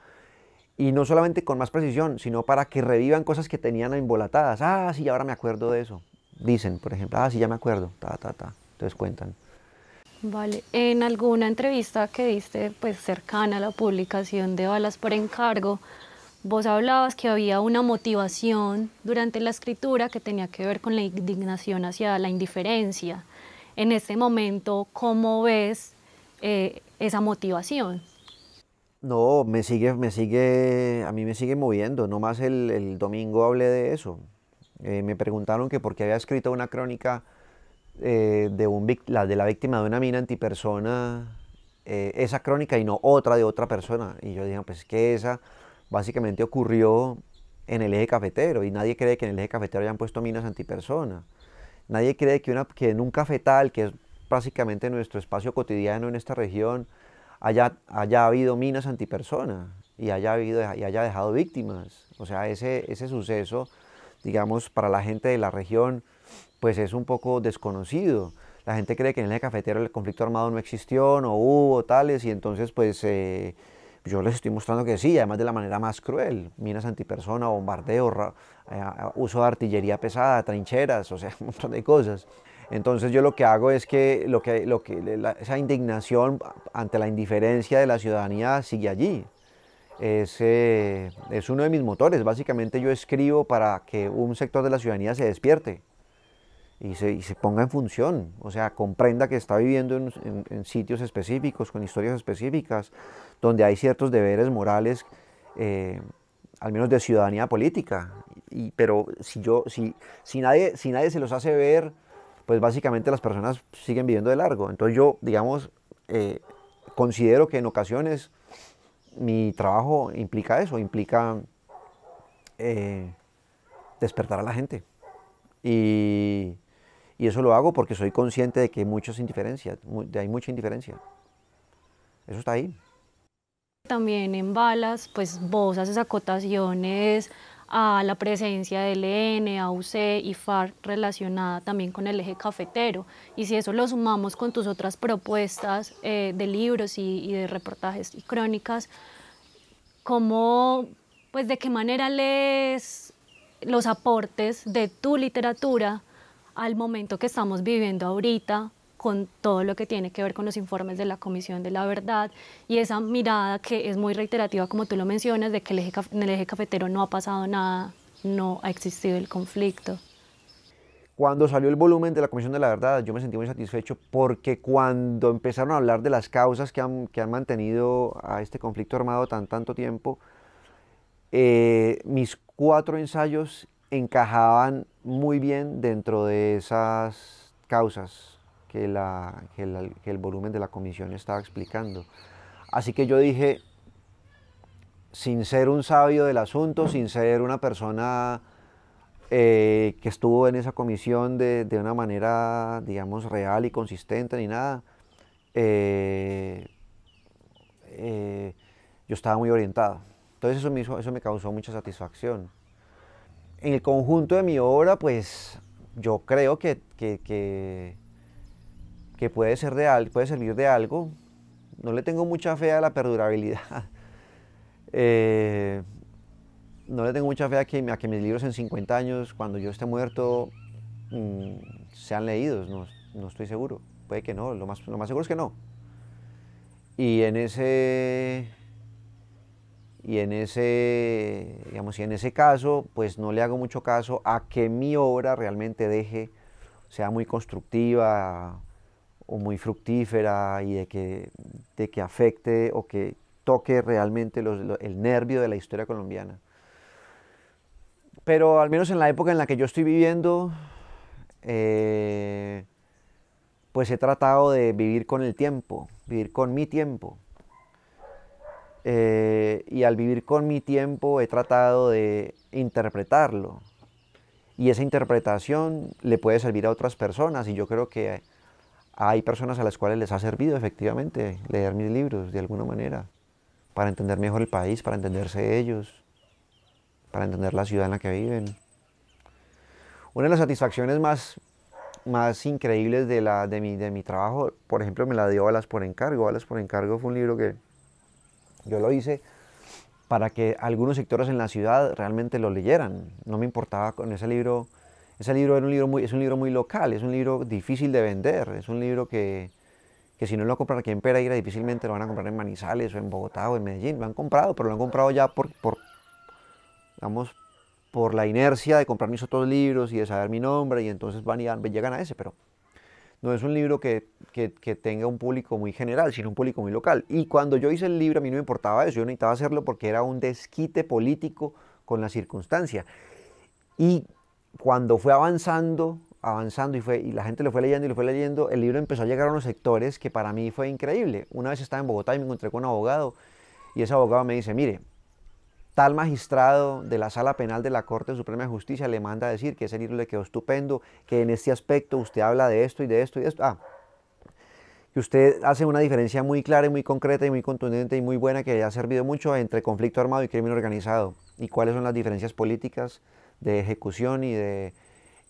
Y no solamente con más precisión, sino para que revivan cosas que tenían embolatadas. Ah, sí, ahora me acuerdo de eso dicen, por ejemplo, ah, sí, ya me acuerdo, ta, ta, ta. Entonces cuentan. Vale, en alguna entrevista que diste, pues cercana a la publicación de Balas por Encargo, vos hablabas que había una motivación durante la escritura que tenía que ver con la indignación hacia la indiferencia. En este momento, ¿cómo ves eh, esa motivación? No, me sigue, me sigue, a mí me sigue moviendo. Nomás el, el domingo hablé de eso. Eh, me preguntaron que por qué había escrito una crónica eh, de, un, la, de la víctima de una mina antipersona, eh, esa crónica y no otra de otra persona. Y yo dije, pues que esa básicamente ocurrió en el eje cafetero y nadie cree que en el eje cafetero hayan puesto minas antipersona. Nadie cree que, en un cafetal, que es básicamente nuestro espacio cotidiano en esta región, haya, haya habido minas antipersona y haya, habido, y haya dejado víctimas. O sea, ese, ese suceso digamos, para la gente de la región, pues es un poco desconocido. La gente cree que en el cafetero el conflicto armado no existió, no hubo tales, y entonces pues eh, yo les estoy mostrando que sí, además de la manera más cruel, minas antipersona, bombardeo eh, uso de artillería pesada, trincheras, o sea, un montón de cosas. Entonces yo lo que hago es que, lo que, lo que esa indignación ante la indiferencia de la ciudadanía sigue allí es, es uno de mis motores. Básicamente yo escribo para que un sector de la ciudadanía se despierte y se, ponga en función, o sea, comprenda que está viviendo en, sitios específicos, con historias específicas, donde hay ciertos deberes morales, eh, al menos de ciudadanía política. Y, pero si, yo, si, si, nadie, si nadie se los hace ver, pues básicamente las personas siguen viviendo de largo. Entonces yo, digamos, eh, considero que en ocasiones mi trabajo implica eso, implica eh, despertar a la gente. Y, eso lo hago porque soy consciente de que hay muchas indiferencias, hay mucha indiferencia. Eso está ahí. También en balas, pues vos haces acotaciones a la presencia del LN, AUC y FARC, relacionada también con el eje cafetero. Y si eso lo sumamos con tus otras propuestas eh, de libros y, de reportajes y crónicas, ¿cómo, pues de qué manera lees los aportes de tu literatura al momento que estamos viviendo ahorita con todo lo que tiene que ver con los informes de la Comisión de la Verdad y esa mirada que es muy reiterativa, como tú lo mencionas, de que en el eje cafetero no ha pasado nada, no ha existido el conflicto. Cuando salió el volumen de la Comisión de la Verdad, yo me sentí muy satisfecho porque cuando empezaron a hablar de las causas que han, mantenido a este conflicto armado tan tanto tiempo, eh, mis cuatro ensayos encajaban muy bien dentro de esas causas que, la, el volumen de la comisión estaba explicando. Así que yo dije, sin ser un sabio del asunto, sin ser una persona eh, que estuvo en esa comisión de, de, una manera, digamos, real y consistente ni nada, eh, eh, yo estaba muy orientado. Entonces eso me, eso me causó mucha satisfacción. En el conjunto de mi obra, pues yo creo que, que que puede, ser de, puede servir de algo. No le tengo mucha fe a la perdurabilidad. Eh, no le tengo mucha fe a que, a que, mis libros en 50 años, cuando yo esté muerto, mm, sean leídos. No, estoy seguro. Puede que no. Lo más, lo más seguro es que no. Y en ese y en ese, digamos, y en ese caso, pues no le hago mucho caso a que mi obra realmente deje, sea muy constructiva, o muy fructífera y de que, de que afecte o que toque realmente el nervio de la historia colombiana. Pero al menos en la época en la que yo estoy viviendo, eh, pues he tratado de vivir con el tiempo, vivir con mi tiempo. Eh, y al vivir con mi tiempo he tratado de interpretarlo. Y esa interpretación le puede servir a otras personas y yo creo que hay personas a las cuales les ha servido efectivamente leer mis libros de alguna manera, para entender mejor el país, para entenderse ellos, para entender la ciudad en la que viven. Una de las satisfacciones más, más increíbles de, la, de, mi, de mi trabajo, por ejemplo, me la dio Alas por Encargo. Alas por Encargo fue un libro que yo lo hice para que algunos sectores en la ciudad realmente lo leyeran. No me importaba con ese libro ese libro, un libro muy, es un libro muy local, es un libro difícil de vender, es un libro que, que si no lo compran aquí en Pereira, difícilmente lo van a comprar en Manizales o en Bogotá o en Medellín. Lo han comprado, pero lo han comprado ya por, por digamos, por la inercia de comprar mis otros libros y de saber mi nombre, y entonces van y llegan a ese, pero no es un libro que, que, que, tenga un público muy general, sino un público muy local. Y cuando yo hice el libro, a mí no me importaba eso, yo necesitaba hacerlo porque era un desquite político con la circunstancia. Y cuando fue avanzando, avanzando y, fue, y la gente lo fue leyendo y lo fue leyendo, el libro empezó a llegar a unos sectores que para mí fue increíble. Una vez estaba en Bogotá y me encontré con un abogado y ese abogado me dice, mire, tal magistrado de la sala penal de la Corte Suprema de Justicia le manda a decir que ese libro le quedó estupendo, que en este aspecto usted habla de esto y de esto y de esto. Ah, que usted hace una diferencia muy clara y muy concreta y muy contundente y muy buena que le ha servido mucho entre conflicto armado y crimen organizado y cuáles son las diferencias políticas de ejecución y de,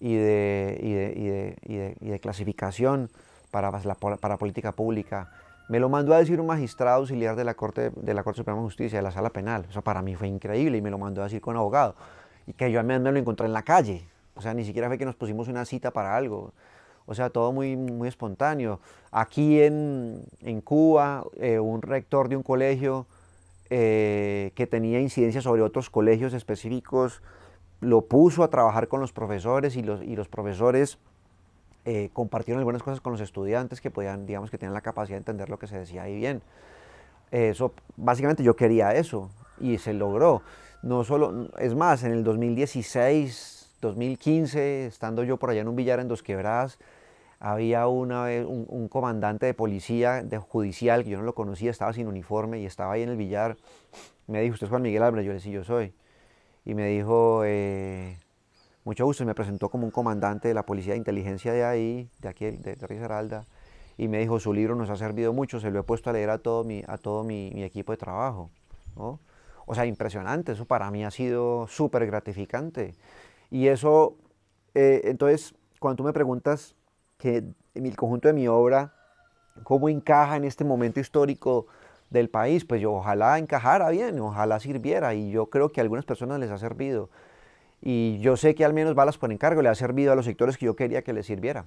de, de, clasificación para para política pública. Me lo mandó a decir un magistrado auxiliar de la, Corte, de la Corte Suprema de Justicia, de la Sala Penal. Eso para mí fue increíble y me lo mandó a decir con abogado. Y que yo me, me lo encontré en la calle. O sea, ni siquiera fue que nos pusimos una cita para algo. O sea, todo muy, muy espontáneo. Aquí en, Cuba, eh, un rector de un colegio eh, que tenía incidencia sobre otros colegios específicos lo puso a trabajar con los profesores y los, y los profesores eh, compartieron algunas cosas con los estudiantes que podían, digamos, que tenían la capacidad de entender lo que se decía ahí bien. Eso, básicamente yo quería eso y se logró. No solo, es más, en el 2016, 2015, estando yo por allá en un billar en Dos Quebradas, había una un, comandante de policía, de judicial, que yo no lo conocía, estaba sin uniforme y estaba ahí en el billar. Me dijo, ¿usted es Juan Miguel Álvarez? Yo le decía, yo soy y me dijo, eh, mucho gusto, y me presentó como un comandante de la Policía de Inteligencia de ahí, de aquí, de, de Risaralda, y me dijo, su libro nos ha servido mucho, se lo he puesto a leer a todo mi, a todo mi, equipo de trabajo. O sea, impresionante, eso para mí ha sido súper gratificante. Y eso, eh, entonces, cuando tú me preguntas que el conjunto de mi obra, cómo encaja en este momento histórico del país, pues yo ojalá encajara bien, ojalá sirviera y yo creo que a algunas personas les ha servido. Y yo sé que al menos Balas por Encargo le ha servido a los sectores que yo quería que les sirviera.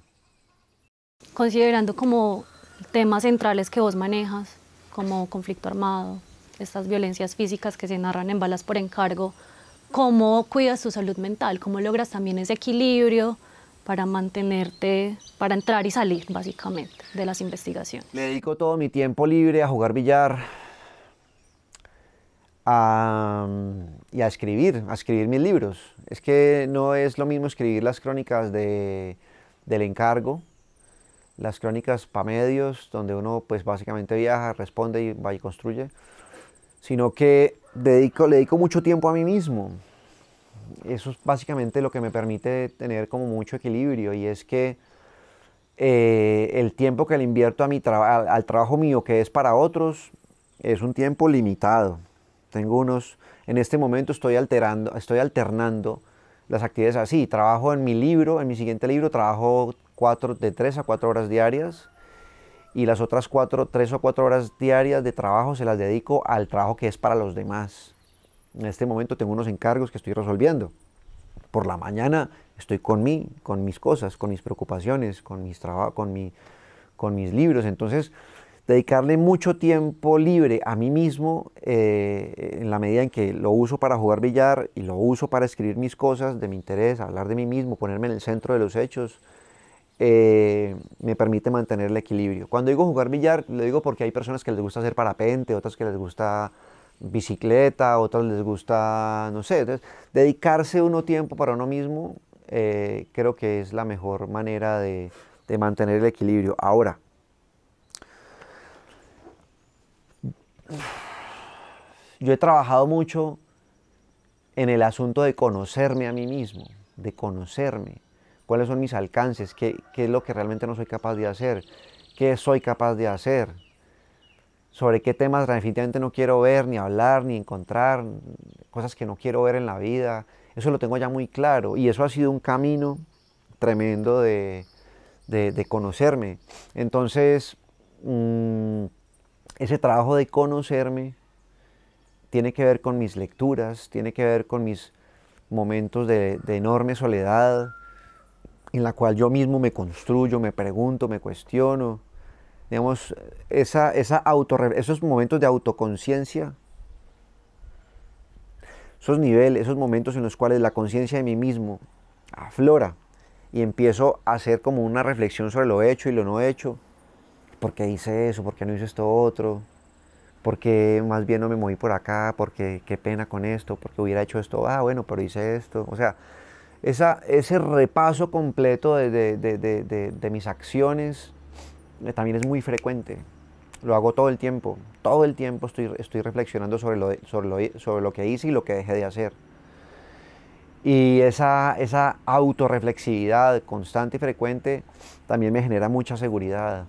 Considerando como temas centrales que vos manejas, como conflicto armado, estas violencias físicas que se narran en Balas por Encargo, ¿cómo cuidas tu salud mental? ¿Cómo logras también ese equilibrio? para mantenerte, para entrar y salir, básicamente, de las investigaciones. Me dedico todo mi tiempo libre a jugar billar y a escribir, a escribir mis libros. Es que no es lo mismo escribir las crónicas del encargo, las crónicas para medios, donde uno pues básicamente viaja, responde y va y construye, sino que dedico, le dedico mucho tiempo a mí mismo eso es básicamente lo que me permite tener como mucho equilibrio y es que eh, el tiempo que le invierto al, trabajo mío que es para otros es un tiempo limitado. Tengo unos, en este momento estoy alterando, estoy alternando las actividades así. Trabajo en mi libro, en mi siguiente libro trabajo de tres a cuatro horas diarias y las otras tres o cuatro horas diarias de trabajo se las dedico al trabajo que es para los demás. En este momento tengo unos encargos que estoy resolviendo. Por la mañana estoy con mí, con mis cosas, con mis preocupaciones, con mis, con mi, con mis libros. Entonces, dedicarle mucho tiempo libre a mí mismo eh, en la medida en que lo uso para jugar billar y lo uso para escribir mis cosas de mi interés, hablar de mí mismo, ponerme en el centro de los hechos, eh, me permite mantener el equilibrio. Cuando digo jugar billar, lo digo porque hay personas que les gusta hacer parapente, otras que les gusta bicicleta, otros les gusta, no sé. dedicarse uno tiempo para uno mismo eh, creo que es la mejor manera de, mantener el equilibrio. Ahora, yo he trabajado mucho en el asunto de conocerme a mí mismo, de conocerme, cuáles son mis alcances, qué, qué es lo que realmente no soy capaz de hacer, qué soy capaz de hacer, sobre qué temas definitivamente no quiero ver, ni hablar, ni encontrar, cosas que no quiero ver en la vida. Eso lo tengo ya muy claro y eso ha sido un camino tremendo de, conocerme. Entonces, mm, ese trabajo de conocerme tiene que ver con mis lecturas, tiene que ver con mis momentos de enorme soledad, en la cual yo mismo me construyo, me pregunto, me cuestiono digamos, esa, esa auto, esos momentos de autoconciencia, esos niveles, esos momentos en los cuales la conciencia de mí mismo aflora y empiezo a hacer como una reflexión sobre lo hecho y lo no hecho. ¿Por qué hice eso? ¿Por qué no hice esto otro? ¿Por qué más bien no me moví por acá? ¿Por qué, qué pena con esto? ¿Por qué hubiera hecho esto? Ah, bueno, pero hice esto. O sea, esa, ese repaso completo de, de, de, de mis acciones, eh, también es muy frecuente. Lo hago todo el tiempo. Todo el tiempo estoy, estoy reflexionando sobre lo, sobre, lo, que hice y lo que dejé de hacer. Y esa, esa autorreflexividad constante y frecuente también me genera mucha seguridad.